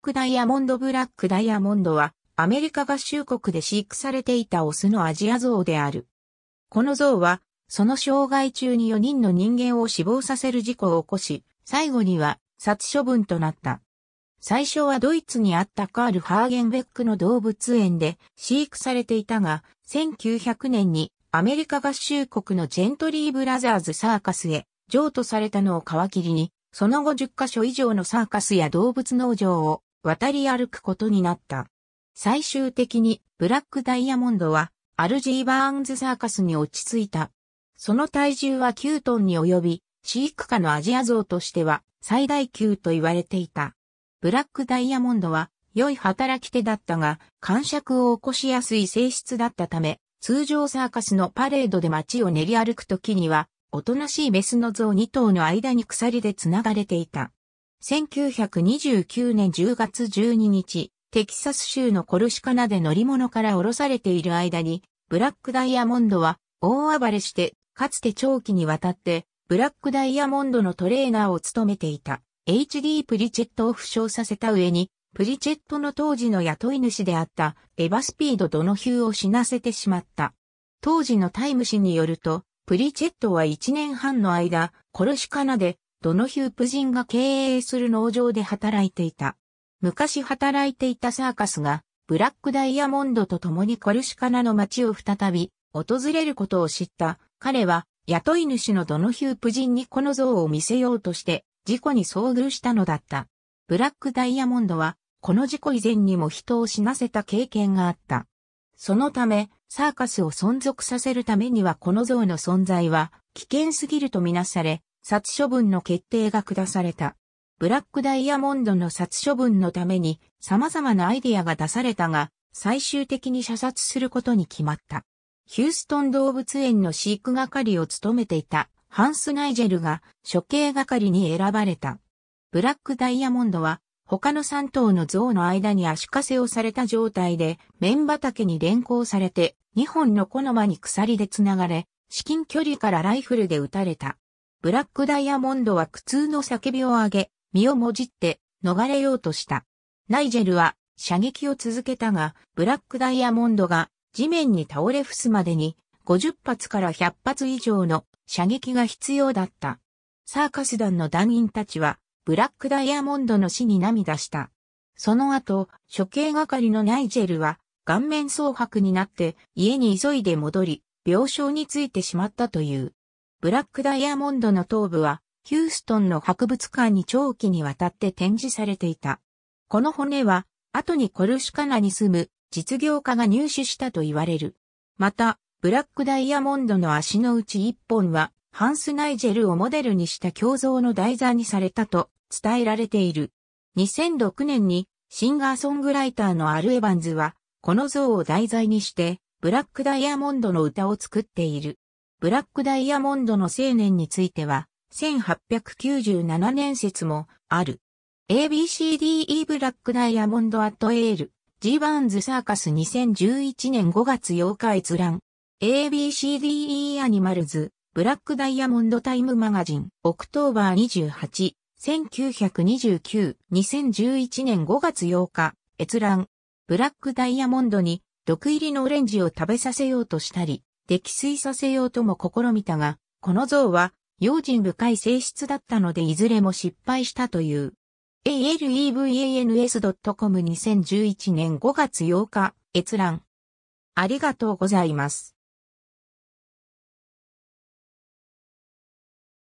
クダイヤモンドブラックダイヤモンドはアメリカ合衆国で飼育されていたオスのアジアゾウである。このゾウはその障害中に4人の人間を死亡させる事故を起こし、最後には殺処分となった。最初はドイツにあったカール・ハーゲンベックの動物園で飼育されていたが、1900年にアメリカ合衆国のジェントリー・ブラザーズ・サーカスへ譲渡されたのを皮切りに、その後10カ所以上のサーカスや動物農場を渡り歩くことになった。最終的にブラックダイヤモンドはアルジー・バーンズ・サーカスに落ち着いた。その体重は9トンに及び、飼育下のアジア像としては最大級と言われていた。ブラックダイヤモンドは良い働き手だったが、感触を起こしやすい性質だったため、通常サーカスのパレードで街を練り歩くときには、おとなしいメスの像2頭の間に鎖で繋がれていた。1929年10月12日、テキサス州のコルシカナで乗り物から降ろされている間に、ブラックダイヤモンドは大暴れして、かつて長期にわたって、ブラックダイヤモンドのトレーナーを務めていた H.D. プリチェットを負傷させた上に、プリチェットの当時の雇い主であったエヴァスピード・ドノヒューを死なせてしまった。当時のタイム誌によると、プリチェットは1年半の間、コルシカナでドノヒュープ人が経営する農場で働いていた。昔働いていたサーカスが、ブラックダイヤモンドと共にコルシカナの街を再び、訪れることを知った彼は、雇い主のドノヒュープ人にこの像を見せようとして、事故に遭遇したのだった。ブラックダイヤモンドは、この事故以前にも人を死なせた経験があった。そのため、サーカスを存続させるためにはこの像の存在は危険すぎるとみなされ、殺処分の決定が下された。ブラックダイヤモンドの殺処分のために様々なアイディアが出されたが、最終的に射殺することに決まった。ヒューストン動物園の飼育係を務めていたハンス・ナイジェルが処刑係に選ばれた。ブラックダイヤモンドは他の3頭の像の間に足かせをされた状態で綿畑に連行されて2本の小の間に鎖で繋がれ、至近距離からライフルで撃たれた。ブラックダイヤモンドは苦痛の叫びを上げ、身をもじって逃れようとした。ナイジェルは射撃を続けたが、ブラックダイヤモンドが地面に倒れ伏すまでに50発から100発以上の射撃が必要だった。サーカス団の団員たちはブラックダイヤモンドの死に涙した。その後、処刑係のナイジェルは顔面蒼白になって家に急いで戻り、病床についてしまったという。ブラックダイヤモンドの頭部は、ヒューストンの博物館に長期にわたって展示されていた。この骨は、後にコルシカナに住む実業家が入手したと言われる。また、ブラックダイヤモンドの足のうち一本は、ハンス・ナイジェルをモデルにした胸像の台座にされたと伝えられている。2006年にシンガーソングライターのアル・エバンズは、この像を題材にして、ブラックダイヤモンドの歌を作っている。ブラックダイヤモンドの青年については、1897年説もある。ABCDE ブラックダイヤモンドアットエール、G バーンズサーカス2011年5月8日閲覧。ABCDE アニマルズ、ブラックダイヤモンドタイムマガジン、オクトーバー28、1929、2011年5月8日、閲覧。ブラックダイヤモンドに、毒入りのオレンジを食べさせようとしたり、溺水させようとも試みたが、この像は用心深い性質だったのでいずれも失敗したという。alevans.com2011 年5月8日閲覧。ありがとうございます。